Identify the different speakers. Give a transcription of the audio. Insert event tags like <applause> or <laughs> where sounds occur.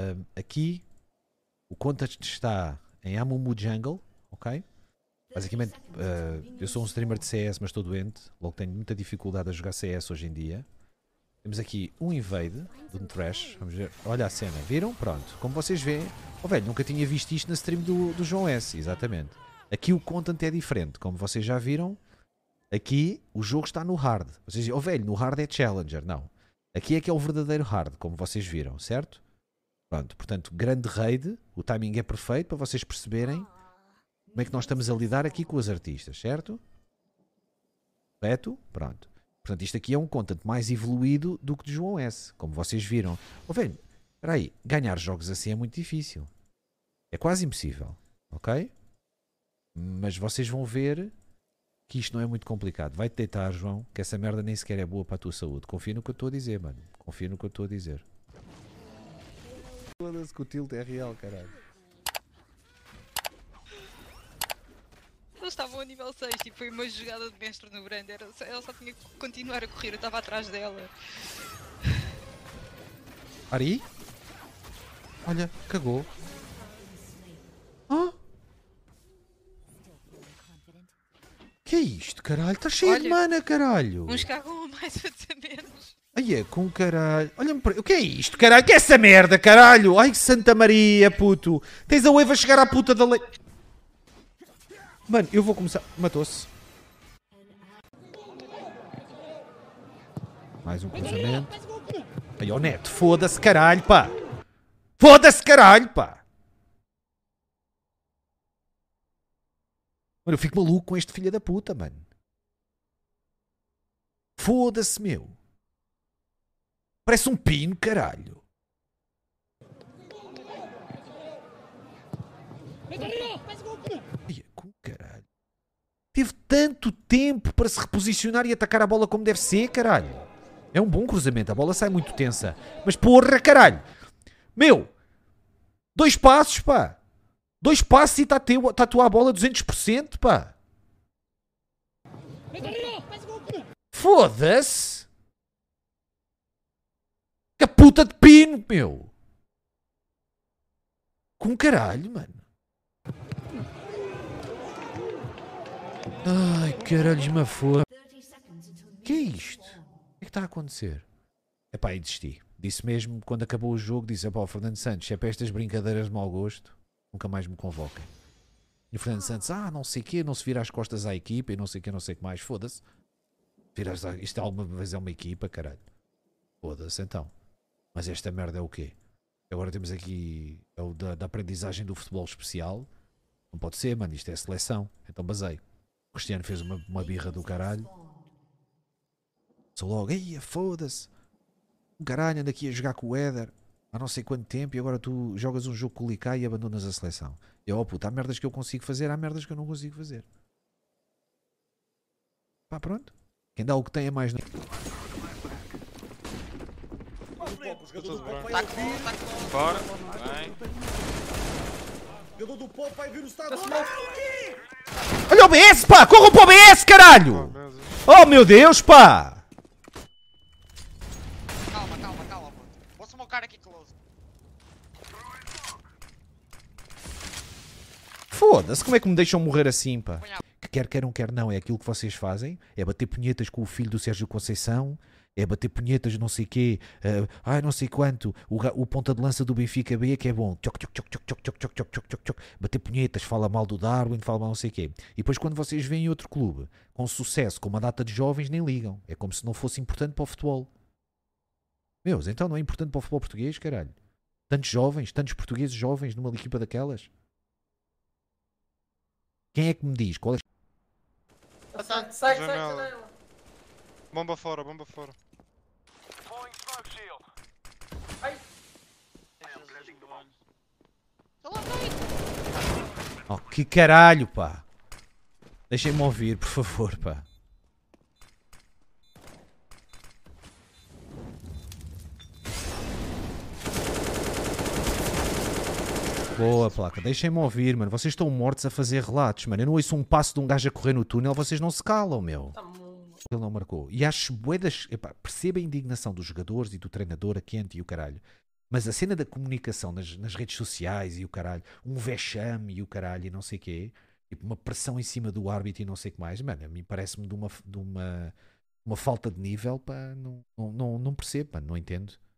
Speaker 1: Uh, aqui o contexto está em Amumu Jungle, ok? Basicamente, uh, eu sou um streamer de CS, mas estou doente, logo tenho muita dificuldade a jogar CS hoje em dia. Temos aqui um invade de um trash, vamos ver, olha a cena, viram? Pronto, como vocês veem, oh velho, nunca tinha visto isto na stream do, do João S, exatamente. Aqui o content é diferente, como vocês já viram, aqui o jogo está no hard. Vocês dizem, oh velho, no hard é challenger, não. Aqui é que é o verdadeiro hard, como vocês viram, certo? Pronto, portanto, grande raid, o timing é perfeito para vocês perceberem como é que nós estamos a lidar aqui com os artistas, certo? Beto? Pronto. Portanto, isto aqui é um content mais evoluído do que de João S, como vocês viram. Oh, velho, espera aí, ganhar jogos assim é muito difícil. É quase impossível, ok? Mas vocês vão ver que isto não é muito complicado. Vai-te deitar, João, que essa merda nem sequer é boa para a tua saúde. Confia no que eu estou a dizer, mano. Confia no que eu estou a dizer. Foda-se que o tilt é real, caralho. Eles estavam a nível 6, tipo, foi uma jogada de mestre no grande. Era, ela só tinha que continuar a correr, eu estava atrás dela. Ari? Olha, cagou. Ah? Que é isto, caralho? Está cheio Olha, de mana, caralho! Uns cagam a mais <laughs> a dizer Ai é, com caralho. Olha-me para. O que é isto, caralho? que é essa merda, caralho? Ai, Santa Maria, puto. Tens a Eva a chegar à puta da lei. Mano, eu vou começar. Matou-se. Mais um cruzamento. Aí, ó, Neto, foda-se, caralho, pá. Foda-se, caralho, pá. Mano, eu fico maluco com este filho da puta, mano. Foda-se, meu. Parece um pino, caralho. caralho. Teve tanto tempo para se reposicionar e atacar a bola como deve ser, caralho. É um bom cruzamento, a bola sai muito tensa. Mas porra, caralho. Meu, dois passos, pá. Dois passos e está a tá a bola 200%, pá. Foda-se. Que puta de pino, meu! Com caralho, mano. Ai, caralho, uma foda. Que é isto? O que é que está a acontecer? Epá, e desisti. Disse mesmo quando acabou o jogo, disse, epá, Fernando Santos, é para estas brincadeiras de mau gosto, nunca mais me convoquem. E o Fernando Santos, ah, não sei o quê, não se vira as costas à equipa e não sei o quê, não sei o que mais, foda-se. isto é alguma vez é uma equipa, caralho. Foda-se então. Mas esta merda é o quê? Agora temos aqui é o da, da aprendizagem do futebol especial. Não pode ser, mano, isto é seleção. Então basei. O Cristiano fez uma, uma birra do caralho. Sou logo, eia, foda-se. Um caralho anda aqui a jogar com o Éder há não sei quanto tempo e agora tu jogas um jogo com o Licai e abandonas a seleção. Eu, ó oh, puta, há merdas que eu consigo fazer, há merdas que eu não consigo fazer. Pá, pronto. Quem dá o que tem é mais. Copa. Tá o jogador do Pop vai ouvir. Bora. O jogador do Pop vai o estado. Olha o BS, pá! Corre para o BS, caralho! Oh, meu Deus, pá! Calma, calma, calma. Vou smocar aqui close. Foda-se, como é que me deixam morrer assim, pá? Que quer queiram, quer não, é aquilo que vocês fazem. É bater punhetas com o filho do Sérgio Conceição, é bater punhetas, não sei quê, uh, ai não sei quanto, o, o ponta de lança do Benfica B é que é bom, tchoc, tchoc, tchoc, tchoc, tchoc, tchoc, tchoc, tchoc, tchoc, tchoc, bater punhetas, fala mal do Darwin, fala mal não sei quê. E depois quando vocês veem outro clube com sucesso, com uma data de jovens, nem ligam. É como se não fosse importante para o futebol. Meus, então não é importante para o futebol português, caralho. Tantos jovens, tantos portugueses jovens numa equipa daquelas. Quem é que me diz? Qual é... Sai, sai, sai, sai, Bomba fora, bomba fora. Oh, que caralho, pá. Deixem-me ouvir, por favor, pá. Boa, placa. Deixem-me ouvir, mano. Vocês estão mortos a fazer relatos, mano. Eu não ouço um passo de um gajo a correr no túnel, vocês não se calam, meu. Tá Ele não marcou. E acho boedas... perceba a indignação dos jogadores e do treinador aqui e o caralho. Mas a cena da comunicação nas, nas redes sociais e o caralho, um vexame e o caralho e não sei o quê, tipo uma pressão em cima do árbitro e não sei o que mais, mano, a mim parece-me de uma, de uma, uma falta de nível, pá, não, não, não, percebo, pá, não entendo.